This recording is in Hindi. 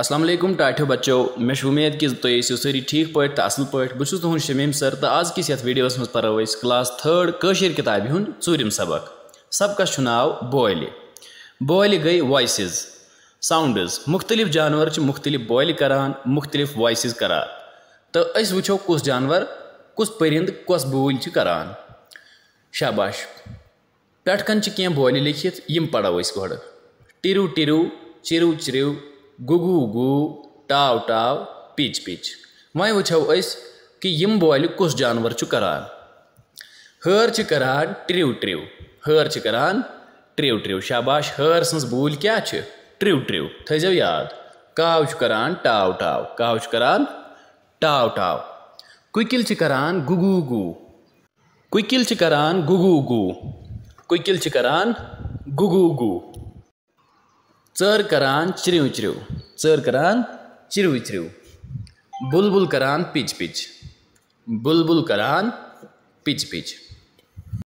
असलम टाठो बच्चो मे उम्मीद कि तुम सारी ठीक पे तो असल पे बहुत तुम्हें शमीम सर तो आज किस ये वीडियोस मज पो क्लास थर्ड कशिर किताब हूँ चूरम सबक सबकस नाव बोल बोल गई वॉइस साउंडस मुख्तलिफ जानवर मुख्तलिफ बोल करान मुख्तलिफ वॉइस करा तो वो कस जानवर कस परिंद कस बोल करान शाबाश पे कह बोल लिखित यम पढ़ो गोड़ टिरू टिरू चिरु चिरु गुगु गु टाव टाव पिच पिच वह वो कि यम बोल कुस जानवर करान हर करान ट्रिव ट्रिव हर करान ट्रिव ट्रिव शाबाश हर सज बूल क्या ट्रिव ट्रिव थो याद काव करान टाव टाव काव करान टाव टाव कुकिल करान गुगु गु कुकिल करान गुगु गु कुकिल करान गुगु गु चर करान चिरव चिरव चर करान चिरव चिरव बुलबुल करान पिच पिच बुलबुल करान पिच पिच